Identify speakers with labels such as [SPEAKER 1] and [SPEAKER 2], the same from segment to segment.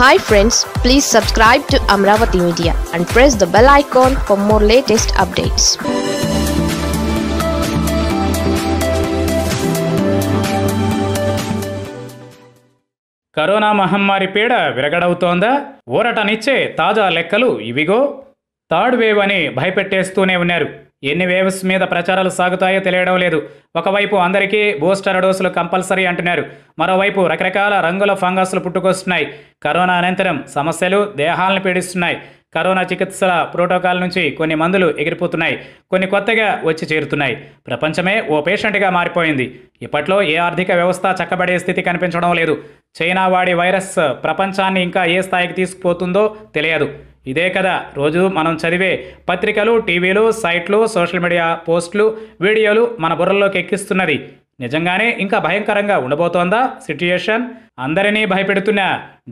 [SPEAKER 1] hi friends please subscribe to Amaravati media and press the bell icon for more latest updates corona మహమ్మారి పీడ విరగడవుతోందా ఊరటనిచ్చే తాజా లెక్కలు ఇవిగో third wave అని భయపెట్టేస్తూనే ఉన్నారు ఎన్ని వేవ్స్ మీద ప్రచారాలు సాగుతాయో తెలియడం లేదు ఒకవైపు అందరికీ బూస్టర్ డోసులు కంపల్సరీ అంటున్నారు మరోవైపు రకరకాల రంగుల ఫంగస్లు పుట్టుకొస్తున్నాయి కరోనా అనంతరం సమస్యలు దేహాలను పీడిస్తున్నాయి కరోనా చికిత్సల ప్రోటోకాల్ నుంచి కొన్ని మందులు ఎగిరిపోతున్నాయి కొన్ని కొత్తగా వచ్చి చేరుతున్నాయి ప్రపంచమే ఓ పేషెంట్గా మారిపోయింది ఇప్పట్లో ఏ ఆర్థిక వ్యవస్థ చక్కబడే స్థితి కనిపించడం లేదు చైనా వాడి వైరస్ ప్రపంచాన్ని ఇంకా ఏ స్థాయికి తీసుకుపోతుందో తెలియదు ఇదే కదా రోజు మనం చదివే పత్రికలు టీవీలు సైట్లు సోషల్ మీడియా పోస్టులు వీడియోలు మన బుర్రలోకి ఎక్కిస్తున్నది నిజంగానే ఇంకా భయంకరంగా ఉండబోతోందా సిట్యుయేషన్ అందరినీ భయపెడుతున్న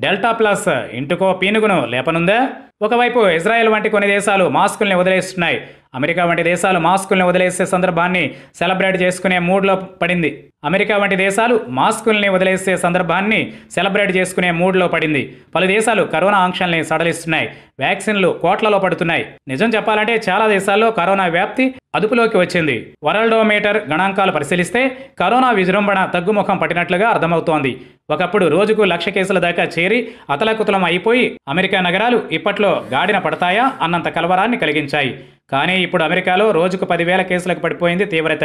[SPEAKER 1] డెల్టా ప్లస్ ఇంటికో పీనుగును లేపనుందా ఒకవైపు ఇజ్రాయెల్ వంటి కొన్ని దేశాలు మాస్కుల్ని వదిలేస్తున్నాయి అమెరికా వంటి దేశాలు మాస్కుల్ని వదిలేసే సందర్భాన్ని సెలబ్రేట్ చేసుకునే మూడ్లో పడింది అమెరికా వంటి దేశాలు మాస్కుల్ని వదిలేసే సందర్భాన్ని సెలబ్రేట్ చేసుకునే మూడ్లో పడింది పలు దేశాలు కరోనా ఆంక్షల్ని సడలిస్తున్నాయి వ్యాక్సిన్లు కోట్లలో పడుతున్నాయి నిజం చెప్పాలంటే చాలా దేశాల్లో కరోనా వ్యాప్తి అదుపులోకి వచ్చింది వరల్డోమీటర్ గణాంకాలు పరిశీలిస్తే కరోనా విజృంభణ తగ్గుముఖం పట్టినట్లుగా అర్థమవుతోంది ఒకప్పుడు రోజుకు లక్ష కేసుల దాకా చేరి అతలకుతలం అయిపోయి అమెరికా నగరాలు ఇప్పట్లో గాడిన పడతాయా అన్నంత కలవరాన్ని కలిగించాయి కానీ ఇప్పుడు అమెరికాలో రోజుకు పదివేల కేసులకు పడిపోయింది తీవ్రత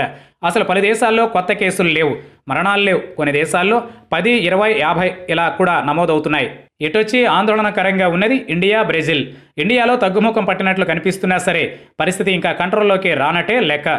[SPEAKER 1] అసలు పలు దేశాల్లో కొత్త కేసులు లేవు మరణాలు లేవు కొన్ని దేశాల్లో పది ఇరవై యాభై ఇలా కూడా నమోదవుతున్నాయి ఇటొచ్చి ఆందోళనకరంగా ఉన్నది ఇండియా బ్రెజిల్ ఇండియాలో తగ్గుముఖం పట్టినట్లు కనిపిస్తున్నా సరే పరిస్థితి ఇంకా కంట్రోల్లోకి రానటే లెక్క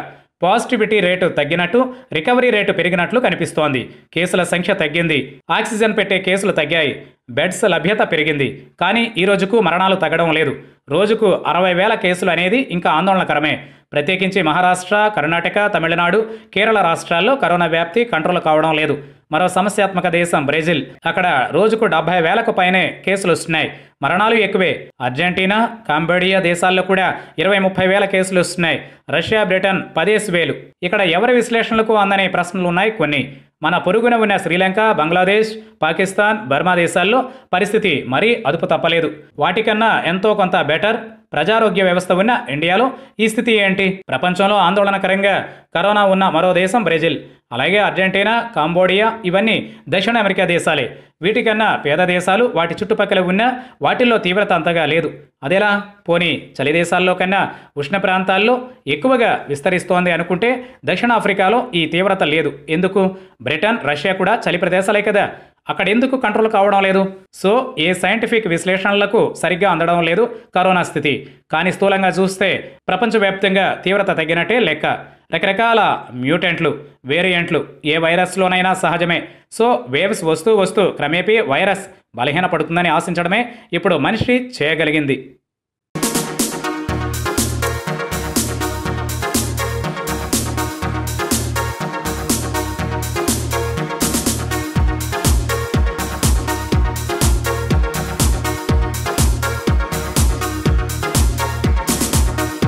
[SPEAKER 1] పాజిటివిటీ రేటు తగ్గినట్టు రికవరీ రేటు పెరిగినట్లు కనిపిస్తోంది కేసుల సంఖ్య తగ్గింది ఆక్సిజన్ పెట్టే కేసులు తగ్గాయి బెడ్స్ లభ్యత పెరిగింది కానీ ఈ రోజుకు మరణాలు తగ్గడం లేదు రోజుకు అరవై వేల కేసులు అనేది ఇంకా ఆందోళనకరమే ప్రత్యేకించి మహారాష్ట్ర కర్ణాటక తమిళనాడు కేరళ రాష్ట్రాల్లో కరోనా వ్యాప్తి కంట్రోల్ కావడం లేదు మరో సమస్యాత్మక దేశం బ్రెజిల్ అక్కడ రోజుకు డెబ్బై వేలకు పైనే కేసులు వస్తున్నాయి మరణాలు ఎక్కువే అర్జెంటీనా కాంబోడియా దేశాల్లో కూడా ఇరవై ముప్పై వేల కేసులు వస్తున్నాయి రష్యా బ్రిటన్ పదేసి వేలు ఇక్కడ ఎవరి విశ్లేషణలకు అందని ప్రశ్నలు ఉన్నాయి కొన్ని మన పొరుగున ఉన్న శ్రీలంక బంగ్లాదేశ్ పాకిస్తాన్ బర్మా దేశాల్లో పరిస్థితి మరీ అదుపు తప్పలేదు వాటికన్నా ఎంతో కొంత బెటర్ ప్రజారోగ్య వ్యవస్థ ఉన్న ఇండియాలో ఈ స్థితి ఏంటి ప్రపంచంలో ఆందోళనకరంగా కరోనా ఉన్న మరో దేశం బ్రెజిల్ అలాగే అర్జెంటీనా కాంబోడియా ఇవన్నీ దక్షిణ అమెరికా దేశాలే వీటికన్నా పేద దేశాలు వాటి చుట్టుపక్కల ఉన్న వాటిల్లో తీవ్రత అంతగా లేదు అదేలా పోనీ చలి దేశాల్లో కన్నా ఉష్ణ ప్రాంతాల్లో ఎక్కువగా విస్తరిస్తోంది అనుకుంటే దక్షిణాఫ్రికాలో ఈ తీవ్రత లేదు ఎందుకు బ్రిటన్ రష్యా కూడా చలి ప్రదేశాలే కదా అక్కడ ఎందుకు కంట్రోల్ కావడం లేదు సో ఏ సైంటిఫిక్ విశ్లేషణలకు సరిగ్గా అందడం లేదు కరోనా స్థితి కానీ స్థూలంగా చూస్తే ప్రపంచవ్యాప్తంగా తీవ్రత తగ్గినట్టే లెక్క రకరకాల మ్యూటెంట్లు వేరియంట్లు ఏ వైరస్లోనైనా సహజమే సో వేవ్స్ వస్తూ వస్తూ క్రమేపీ వైరస్ బలహీనపడుతుందని ఆశించడమే ఇప్పుడు మనిషి చేయగలిగింది